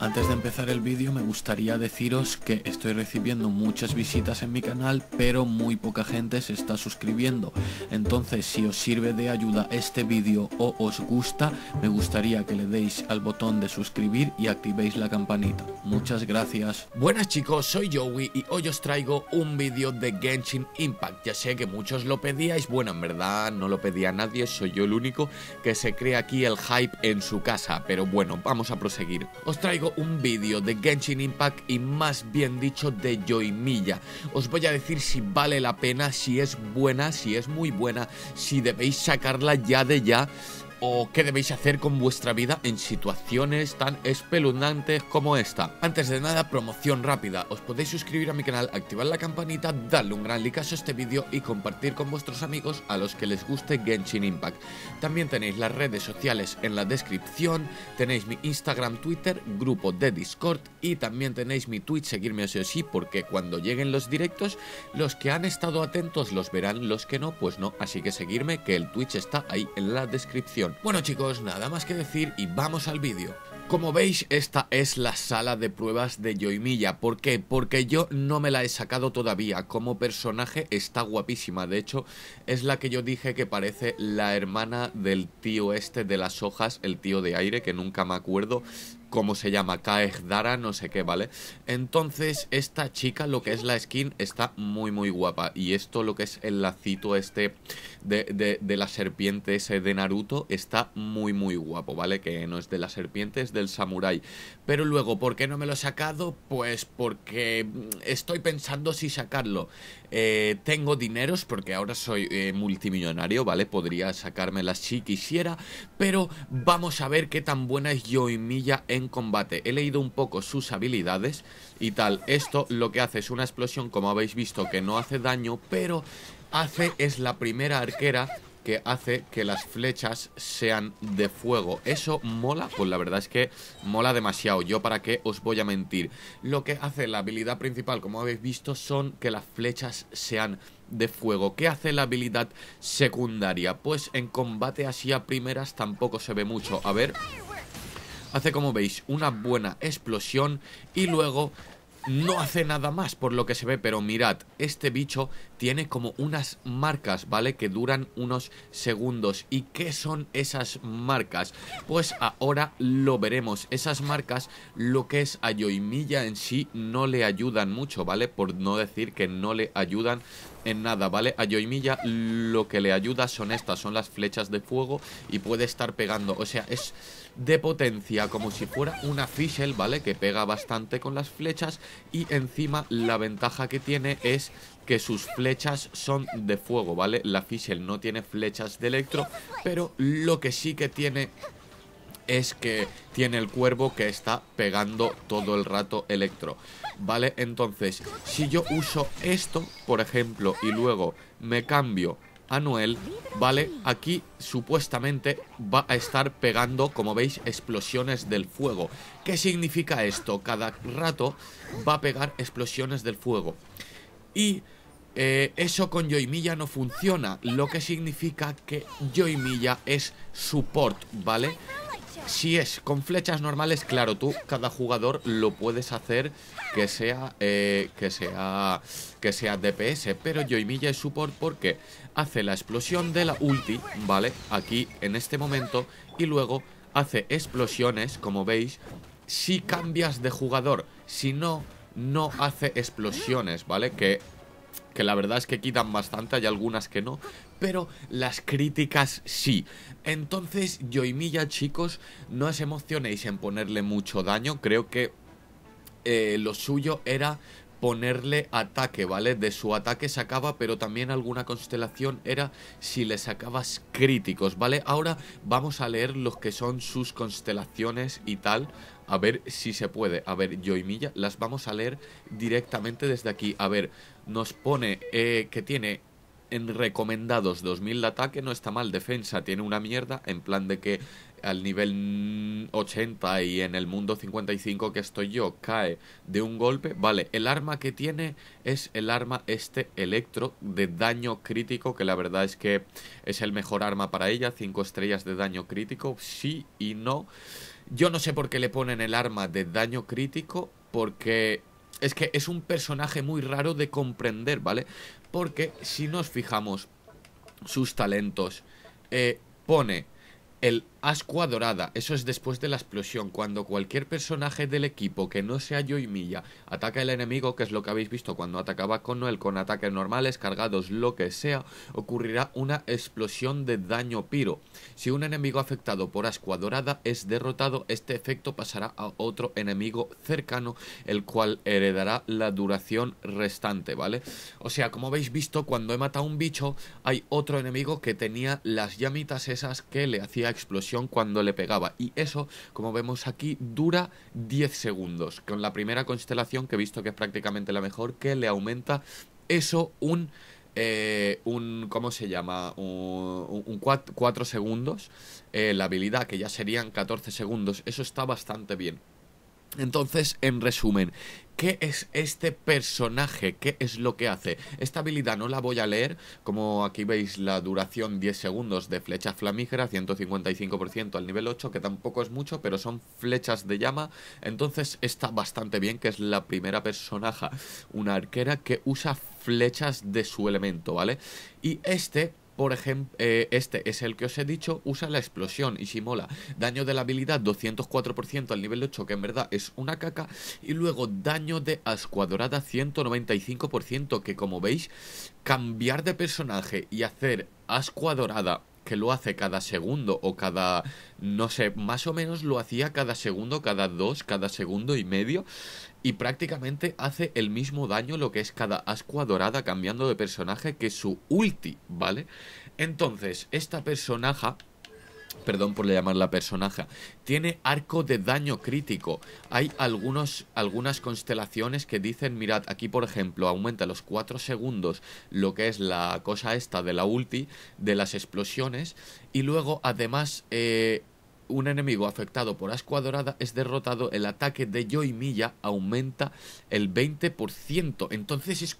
Antes de empezar el vídeo me gustaría deciros que estoy recibiendo muchas visitas en mi canal pero muy poca gente se está suscribiendo entonces si os sirve de ayuda este vídeo o os gusta me gustaría que le deis al botón de suscribir y activéis la campanita muchas gracias Buenas chicos soy Joey y hoy os traigo un vídeo de Genshin Impact ya sé que muchos lo pedíais bueno en verdad no lo pedía nadie soy yo el único que se crea aquí el hype en su casa pero bueno vamos a proseguir os traigo un vídeo de Genshin Impact y más bien dicho de Yoimiya. Os voy a decir si vale la pena, si es buena, si es muy buena, si debéis sacarla ya de ya o qué debéis hacer con vuestra vida en situaciones tan espeluznantes como esta. Antes de nada, promoción rápida. Os podéis suscribir a mi canal, activar la campanita, darle un gran like a este vídeo y compartir con vuestros amigos a los que les guste Genshin Impact. También tenéis las redes sociales en la descripción, tenéis mi Instagram, Twitter, grupo de Discord y también tenéis mi Twitch, seguirme eso sí, porque cuando lleguen los directos, los que han estado atentos los verán, los que no, pues no. Así que seguirme, que el Twitch está ahí en la descripción. Bueno chicos, nada más que decir y vamos al vídeo. Como veis, esta es la sala de pruebas de Yoimiya. ¿Por qué? Porque yo no me la he sacado todavía. Como personaje está guapísima. De hecho, es la que yo dije que parece la hermana del tío este de las hojas, el tío de aire, que nunca me acuerdo cómo se llama, Dara, no sé qué, ¿vale? Entonces, esta chica, lo que es la skin, está muy, muy guapa. Y esto, lo que es el lacito este de, de, de la serpiente ese de Naruto, está muy, muy guapo, ¿vale? Que no es de la serpiente, es de del samurái. Pero luego, ¿por qué no me lo he sacado? Pues porque mm, estoy pensando si sacarlo. Eh, tengo dineros porque ahora soy eh, multimillonario, ¿vale? Podría sacármela si quisiera, pero vamos a ver qué tan buena es Milla en combate. He leído un poco sus habilidades y tal. Esto lo que hace es una explosión, como habéis visto, que no hace daño, pero hace es la primera arquera que hace que las flechas sean de fuego. Eso mola, pues la verdad es que mola demasiado. Yo para qué os voy a mentir. Lo que hace la habilidad principal, como habéis visto, son que las flechas sean de fuego. ¿Qué hace la habilidad secundaria? Pues en combate así a primeras tampoco se ve mucho. A ver hace como veis una buena explosión y luego no hace nada más por lo que se ve, pero mirad, este bicho tiene como unas marcas, ¿vale? Que duran unos segundos. ¿Y qué son esas marcas? Pues ahora lo veremos. Esas marcas, lo que es a en sí, no le ayudan mucho, ¿vale? Por no decir que no le ayudan en nada, ¿vale? A Yoimilla lo que le ayuda son estas, son las flechas de fuego y puede estar pegando. O sea, es de potencia, como si fuera una Fischl, ¿vale? Que pega bastante con las flechas y encima la ventaja que tiene es que sus flechas son de fuego, ¿vale? La Fischl no tiene flechas de electro, pero lo que sí que tiene es que tiene el cuervo que está pegando todo el rato electro, ¿vale? Entonces, si yo uso esto, por ejemplo, y luego me cambio Anuel, ¿vale? Aquí supuestamente va a estar pegando, como veis, explosiones del fuego. ¿Qué significa esto? Cada rato va a pegar explosiones del fuego. Y eh, eso con Yoimilla no funciona, lo que significa que Yoimilla es support, ¿vale? Si es, con flechas normales, claro, tú, cada jugador lo puedes hacer que sea, eh, que sea, que sea DPS, pero Yoimiya es support porque hace la explosión de la ulti, ¿vale? Aquí, en este momento, y luego hace explosiones, como veis, si cambias de jugador, si no, no hace explosiones, ¿vale? Que que la verdad es que quitan bastante, hay algunas que no, pero las críticas sí. Entonces, Yoimiya, chicos, no os emocionéis en ponerle mucho daño, creo que eh, lo suyo era ponerle ataque, ¿vale? De su ataque sacaba, pero también alguna constelación era si le sacabas críticos, ¿vale? Ahora vamos a leer los que son sus constelaciones y tal, a ver si se puede. A ver, yo las vamos a leer directamente desde aquí. A ver, nos pone eh, que tiene en recomendados 2000 de ataque no está mal. Defensa tiene una mierda en plan de que al nivel 80 y en el mundo 55 que estoy yo cae de un golpe. Vale, el arma que tiene es el arma este electro de daño crítico, que la verdad es que es el mejor arma para ella. 5 estrellas de daño crítico, sí y no. Yo no sé por qué le ponen el arma de daño crítico, porque es que es un personaje muy raro de comprender, ¿vale? Porque si nos fijamos sus talentos, eh, pone el Ascua dorada, eso es después de la explosión, cuando cualquier personaje del equipo que no sea Milla ataca al enemigo, que es lo que habéis visto cuando atacaba con Noel con ataques normales, cargados, lo que sea, ocurrirá una explosión de daño piro. Si un enemigo afectado por Ascua dorada es derrotado, este efecto pasará a otro enemigo cercano, el cual heredará la duración restante, ¿vale? O sea, como habéis visto, cuando he matado a un bicho, hay otro enemigo que tenía las llamitas esas que le hacía explosión cuando le pegaba. Y eso, como vemos aquí, dura 10 segundos. Con la primera constelación, que he visto que es prácticamente la mejor, que le aumenta eso un... Eh, un, ¿cómo se llama? Un 4 segundos. Eh, la habilidad, que ya serían 14 segundos. Eso está bastante bien. Entonces, en resumen, ¿Qué es este personaje? ¿Qué es lo que hace? Esta habilidad no la voy a leer, como aquí veis la duración 10 segundos de flecha flamígera, 155% al nivel 8, que tampoco es mucho, pero son flechas de llama, entonces está bastante bien que es la primera personaje, una arquera que usa flechas de su elemento, ¿vale? Y este por ejemplo, eh, este es el que os he dicho, usa la explosión y si Daño de la habilidad 204% al nivel 8, que en verdad es una caca. Y luego daño de ascuadorada 195%, que como veis, cambiar de personaje y hacer ascuadorada que lo hace cada segundo o cada, no sé, más o menos lo hacía cada segundo, cada dos, cada segundo y medio. Y prácticamente hace el mismo daño lo que es cada ascua dorada cambiando de personaje que su ulti, ¿vale? Entonces, esta personaja perdón por llamarla personaje, tiene arco de daño crítico. Hay algunos, algunas constelaciones que dicen, mirad, aquí por ejemplo aumenta los 4 segundos lo que es la cosa esta de la ulti, de las explosiones, y luego además... Eh, un enemigo afectado por ascua dorada es derrotado, el ataque de Milla aumenta el 20%. Entonces es,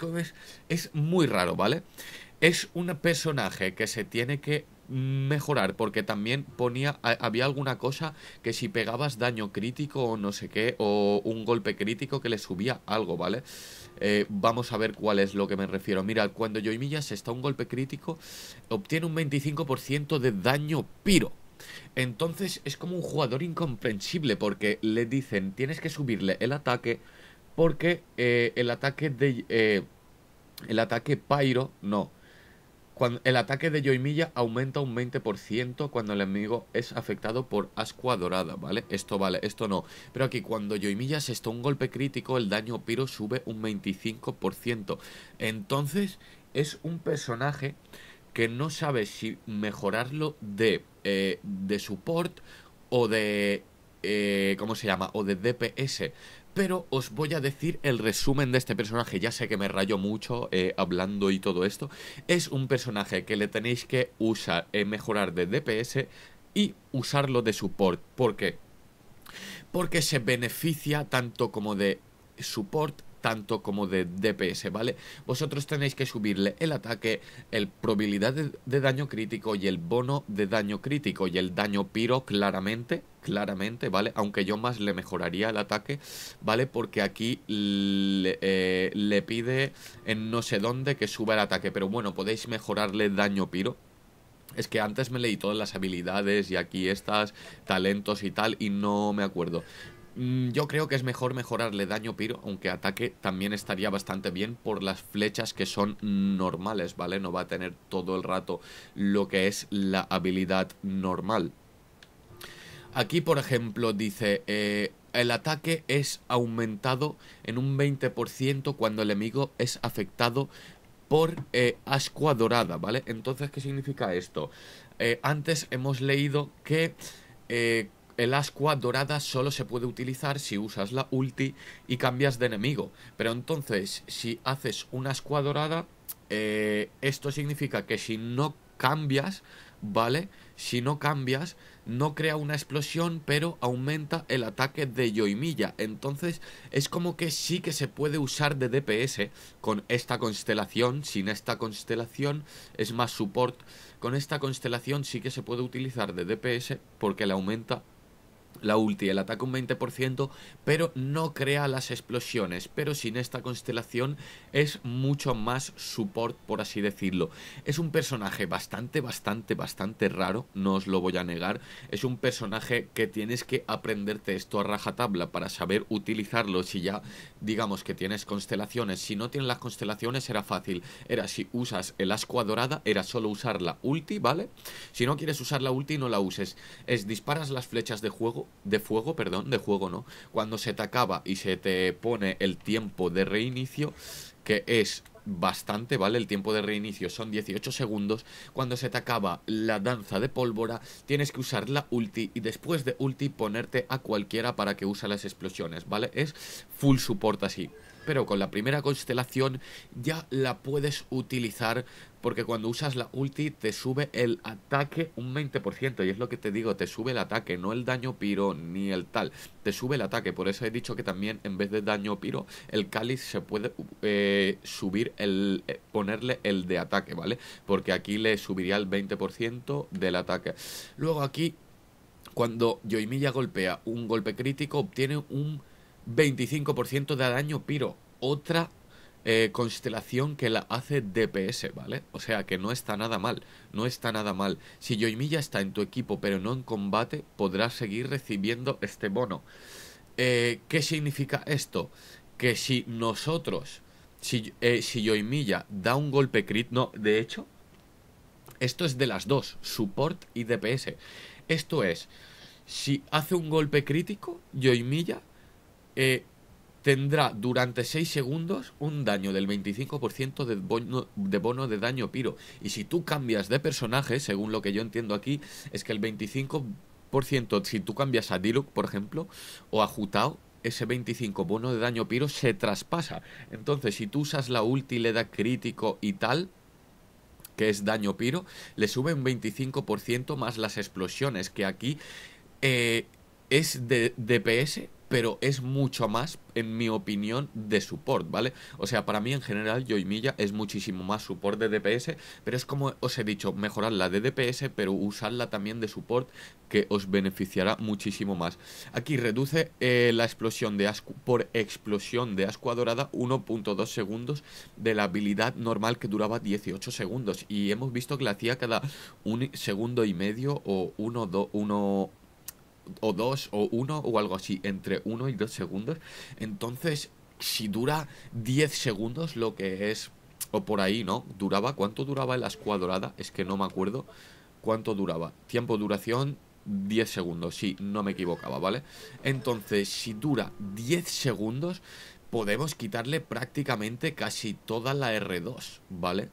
es muy raro, ¿vale? Es un personaje que se tiene que mejorar, porque también ponía, había alguna cosa que si pegabas daño crítico o no sé qué, o un golpe crítico que le subía algo, ¿vale? Eh, vamos a ver cuál es lo que me refiero. Mira, cuando Se está un golpe crítico, obtiene un 25% de daño piro. Entonces es como un jugador incomprensible porque le dicen tienes que subirle el ataque porque eh, el ataque de... Eh, el ataque Pyro, no, el ataque de Yoimilla aumenta un 20% cuando el enemigo es afectado por ascua dorada, ¿vale? Esto vale, esto no. Pero aquí, cuando Yoimilla se está un golpe crítico, el daño piro sube un 25%. Entonces, es un personaje que no sabe si mejorarlo de, eh, de support o de eh, ¿cómo se llama? O de DPS. Pero os voy a decir el resumen de este personaje. Ya sé que me rayó mucho eh, hablando y todo esto. Es un personaje que le tenéis que usar, eh, mejorar de DPS y usarlo de support. ¿Por qué? Porque se beneficia tanto como de support tanto como de DPS, ¿vale? Vosotros tenéis que subirle el ataque, el probabilidad de, daño crítico y el bono de daño crítico y el daño piro claramente, claramente, ¿vale? Aunque yo más le mejoraría el ataque, ¿vale? Porque aquí eh, le pide en no sé dónde que suba el ataque, pero bueno, podéis mejorarle daño piro, es que antes me leí todas las habilidades y aquí estas, talentos y tal, y no me acuerdo. Mm, yo creo que es mejor mejorarle daño piro, aunque ataque también estaría bastante bien por las flechas que son normales, ¿vale? No va a tener todo el rato lo que es la habilidad normal. Aquí, por ejemplo, dice, eh, el ataque es aumentado en un 20% cuando el enemigo es afectado por eh, ascua dorada, ¿vale? Entonces, ¿qué significa esto? Eh, antes hemos leído que eh, el ascua dorada solo se puede utilizar si usas la ulti y cambias de enemigo. Pero entonces, si haces una ascua dorada, eh, esto significa que si no cambias, ¿vale? Si no cambias, no crea una explosión, pero aumenta el ataque de yoimilla Entonces, es como que sí que se puede usar de DPS con esta constelación. Sin esta constelación es más support. Con esta constelación sí que se puede utilizar de DPS porque le aumenta la ulti, el ataque un 20%, pero no crea las explosiones. Pero sin esta constelación es mucho más support, por así decirlo. Es un personaje bastante, bastante, bastante raro, no os lo voy a negar. Es un personaje que tienes que aprenderte esto a rajatabla para saber utilizarlo. Si ya, digamos que tienes constelaciones, si no tienes las constelaciones era fácil. Era si usas el ascua dorada, era solo usar la ulti, ¿vale? Si no quieres usar la ulti, no la uses. Es disparas las flechas de juego de fuego, perdón, de juego no, cuando se te acaba y se te pone el tiempo de reinicio, que es bastante, ¿vale? El tiempo de reinicio son 18 segundos. Cuando se te acaba la danza de pólvora, tienes que usar la ulti y después de ulti ponerte a cualquiera para que use las explosiones, ¿vale? Es full support así pero con la primera constelación ya la puedes utilizar porque cuando usas la ulti te sube el ataque un 20%, y es lo que te digo, te sube el ataque, no el daño piro ni el tal, te sube el ataque, por eso he dicho que también en vez de daño piro, el cáliz se puede eh, subir, el eh, ponerle el de ataque, ¿vale? Porque aquí le subiría el 20% del ataque. Luego aquí, cuando Yoimiya golpea un golpe crítico, obtiene un 25% de daño piro. Otra eh, constelación que la hace DPS, ¿vale? O sea que no está nada mal, no está nada mal. Si Yoimiya está en tu equipo pero no en combate, podrás seguir recibiendo este bono. Eh, ¿Qué significa esto? Que si nosotros, si, eh, si Yoimiya da un golpe crit, no, de hecho, esto es de las dos, support y DPS. Esto es, si hace un golpe crítico, Yoimilla. Eh, tendrá durante 6 segundos un daño del 25% de bono, de daño piro. Y si tú cambias de personaje, según lo que yo entiendo aquí, es que el 25%, si tú cambias a Diluc, por ejemplo, o a Jutao, ese 25 bono de daño piro se traspasa. Entonces, si tú usas la ulti, le da crítico y tal, que es daño piro, le sube un 25% más las explosiones, que aquí eh, es de DPS pero es mucho más, en mi opinión, de support, ¿vale? O sea, para mí en general, milla es muchísimo más support de DPS, pero es como os he dicho, mejorarla de DPS, pero usarla también de support, que os beneficiará muchísimo más. Aquí reduce eh, la explosión de ascu por explosión de ascua dorada 1.2 segundos de la habilidad normal que duraba 18 segundos, y hemos visto que la hacía cada un segundo y medio o uno 1, o dos o uno o algo así, entre uno y dos segundos. Entonces, si dura 10 segundos, lo que es, o por ahí, ¿no? Duraba, ¿cuánto duraba en la escuadrada? Es que no me acuerdo cuánto duraba. Tiempo, duración, 10 segundos, sí, no me equivocaba, ¿vale? Entonces, si dura 10 segundos, podemos quitarle prácticamente casi toda la R2, ¿vale?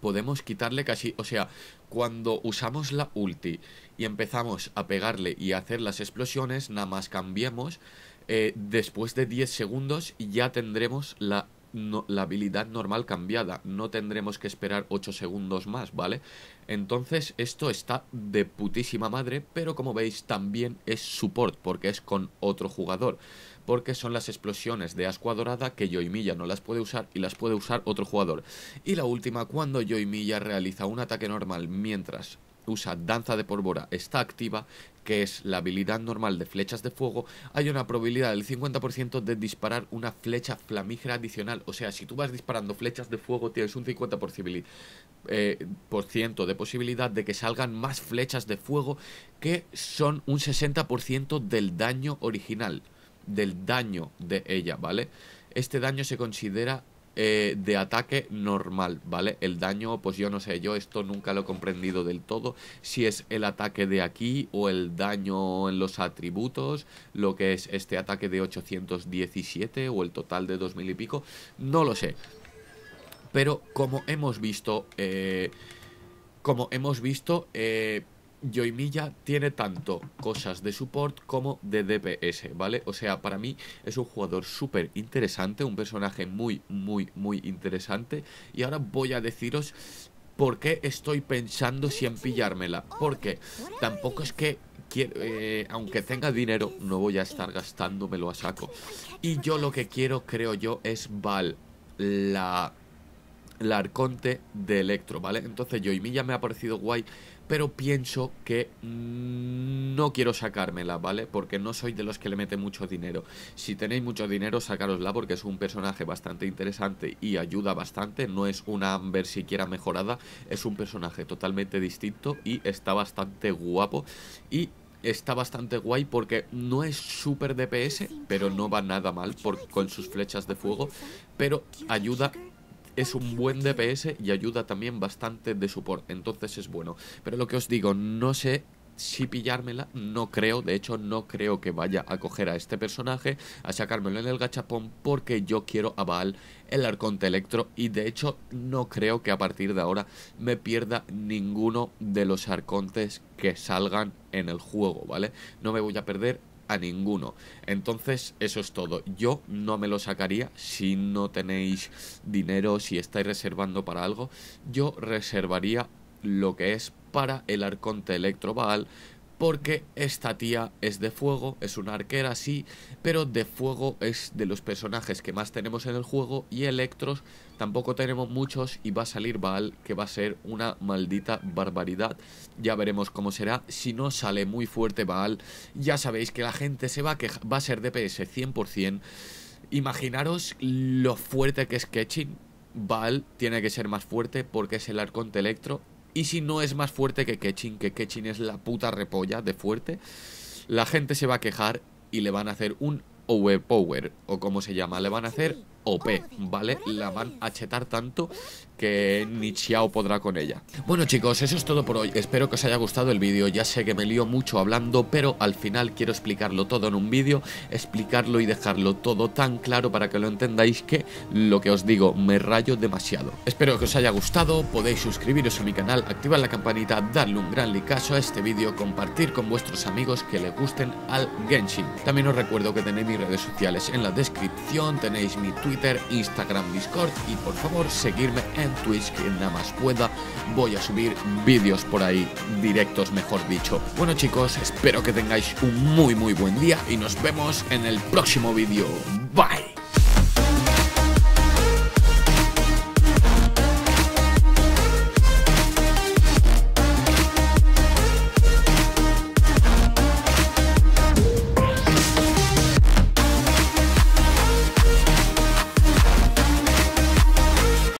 Podemos quitarle casi, o sea, cuando usamos la ulti y empezamos a pegarle y a hacer las explosiones, nada más cambiemos. Eh, después de 10 segundos ya tendremos la la habilidad normal cambiada. No tendremos que esperar 8 segundos más, ¿vale? Entonces esto está de putísima madre, pero como veis también es support, porque es con otro jugador. Porque son las explosiones de Ascua Dorada que Yoimilla no las puede usar y las puede usar otro jugador. Y la última, cuando Yoimilla realiza un ataque normal mientras usa Danza de Pólvora está activa, que es la habilidad normal de flechas de fuego, hay una probabilidad del 50% de disparar una flecha flamígera adicional. O sea, si tú vas disparando flechas de fuego, tienes un 50% eh, por ciento de posibilidad de que salgan más flechas de fuego que son un 60% del daño original, del daño de ella, ¿vale? Este daño se considera eh, de ataque normal, ¿vale? El daño, pues yo no sé, yo esto nunca lo he comprendido del todo, si es el ataque de aquí o el daño en los atributos, lo que es este ataque de 817 o el total de 2000 y pico, no lo sé. Pero como hemos visto, eh, como hemos visto, eh, Joymilla tiene tanto cosas de support como de DPS, ¿vale? O sea, para mí es un jugador súper interesante, un personaje muy, muy, muy interesante. Y ahora voy a deciros por qué estoy pensando si en pillármela. Porque tampoco es que Quiero, eh, aunque tenga dinero, no voy a estar gastándomelo a saco. Y yo lo que quiero, creo yo, es Val, la la Arconte de Electro, ¿vale? Entonces yo ya me ha parecido guay, pero pienso que mm, no quiero sacármela, ¿vale? Porque no soy de los que le mete mucho dinero. Si tenéis mucho dinero, sacarosla porque es un personaje bastante interesante y ayuda bastante. No es una Amber siquiera mejorada, es un personaje totalmente distinto y está bastante guapo. Y está bastante guay porque no es súper DPS, pero no va nada mal con sus flechas de fuego, pero ayuda es un buen DPS y ayuda también bastante de support, entonces es bueno. Pero lo que os digo, no sé si pillármela, no creo, de hecho no creo que vaya a coger a este personaje, a sacármelo en el gachapón, porque yo quiero a Baal, el Arconte Electro, y de hecho no creo que a partir de ahora me pierda ninguno de los Arcontes que salgan en el juego, ¿vale? No me voy a perder a ninguno. Entonces, eso es todo. Yo no me lo sacaría si no tenéis dinero, si estáis reservando para algo. Yo reservaría lo que es para el Arconte Baal porque esta tía es de fuego, es una arquera sí, pero de fuego es de los personajes que más tenemos en el juego y Electros tampoco tenemos muchos y va a salir Baal que va a ser una maldita barbaridad, ya veremos cómo será, si no sale muy fuerte Baal ya sabéis que la gente se va a quejar, va a ser DPS 100%, imaginaros lo fuerte que es Ketching, Baal tiene que ser más fuerte porque es el arconte electro y si no es más fuerte que Ketchin, que Ketchin es la puta repolla de fuerte. La gente se va a quejar y le van a hacer un overpower, o como se llama, le van a hacer OP, ¿vale? La van a chetar tanto que ni podrá con ella. Bueno chicos, eso es todo por hoy. Espero que os haya gustado el vídeo. Ya sé que me lío mucho hablando, pero al final quiero explicarlo todo en un vídeo, explicarlo y dejarlo todo tan claro para que lo entendáis que lo que os digo, me rayo demasiado. Espero que os haya gustado, podéis suscribiros a mi canal, activar la campanita, darle un gran like a este vídeo, compartir con vuestros amigos que le gusten al Genshin. También os recuerdo que tenéis mis redes sociales en la descripción, tenéis mi Twitter, Instagram, Discord y por favor seguirme en en Twitch que nada más pueda. Voy a subir vídeos por ahí, directos mejor dicho. Bueno chicos, espero que tengáis un muy muy buen día y nos vemos en el próximo vídeo. Bye.